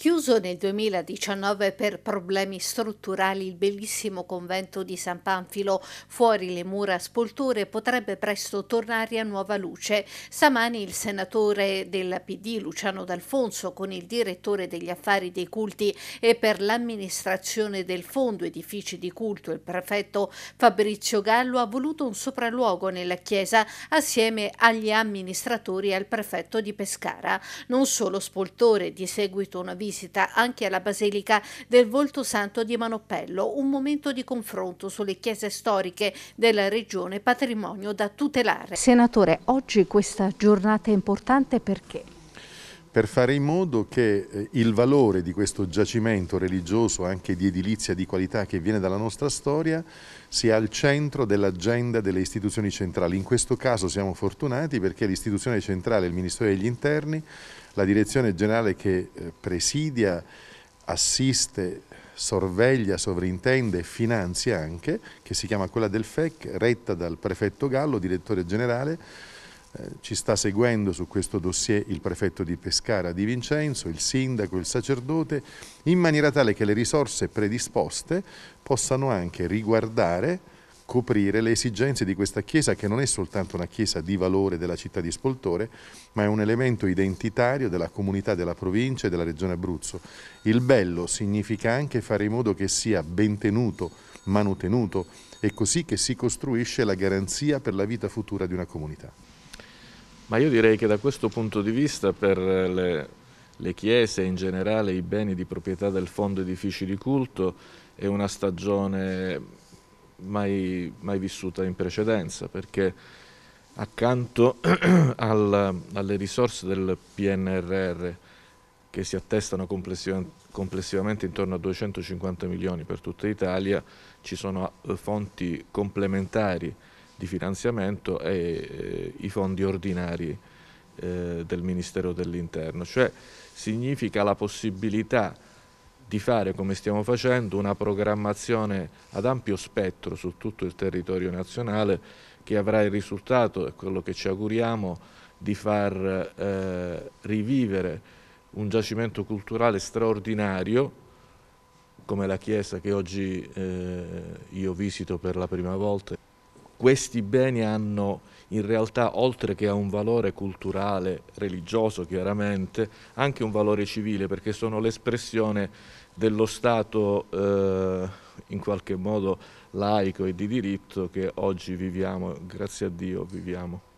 Chiuso nel 2019 per problemi strutturali, il bellissimo convento di San Panfilo, fuori le mura spolture, potrebbe presto tornare a nuova luce. Stamani il senatore del PD Luciano D'Alfonso con il direttore degli affari dei culti e per l'amministrazione del fondo edifici di culto, il prefetto Fabrizio Gallo, ha voluto un sopralluogo nella chiesa assieme agli amministratori e al prefetto di Pescara. Non solo spoltore, di seguito una visita visita anche alla Basilica del Volto Santo di Manopello, un momento di confronto sulle chiese storiche della regione patrimonio da tutelare. Senatore, oggi questa giornata è importante perché? per fare in modo che eh, il valore di questo giacimento religioso, anche di edilizia di qualità che viene dalla nostra storia, sia al centro dell'agenda delle istituzioni centrali. In questo caso siamo fortunati perché l'istituzione centrale, il Ministero degli Interni, la direzione generale che eh, presidia, assiste, sorveglia, sovrintende e finanzia anche, che si chiama quella del FEC, retta dal prefetto Gallo, direttore generale, eh, ci sta seguendo su questo dossier il prefetto di Pescara Di Vincenzo, il sindaco, il sacerdote, in maniera tale che le risorse predisposte possano anche riguardare, coprire le esigenze di questa chiesa che non è soltanto una chiesa di valore della città di Spoltore, ma è un elemento identitario della comunità della provincia e della regione Abruzzo. Il bello significa anche fare in modo che sia ben tenuto, manutenuto, è così che si costruisce la garanzia per la vita futura di una comunità. Ma io direi che da questo punto di vista per le, le chiese in generale i beni di proprietà del Fondo Edifici di Culto è una stagione mai, mai vissuta in precedenza perché accanto al, alle risorse del PNRR che si attestano complessivamente intorno a 250 milioni per tutta Italia, ci sono eh, fonti complementari di finanziamento e eh, i fondi ordinari eh, del Ministero dell'Interno, cioè significa la possibilità di fare come stiamo facendo una programmazione ad ampio spettro su tutto il territorio nazionale che avrà il risultato, è quello che ci auguriamo, di far eh, rivivere un giacimento culturale straordinario come la chiesa che oggi eh, io visito per la prima volta questi beni hanno in realtà oltre che a un valore culturale, religioso chiaramente, anche un valore civile perché sono l'espressione dello Stato eh, in qualche modo laico e di diritto che oggi viviamo, grazie a Dio viviamo.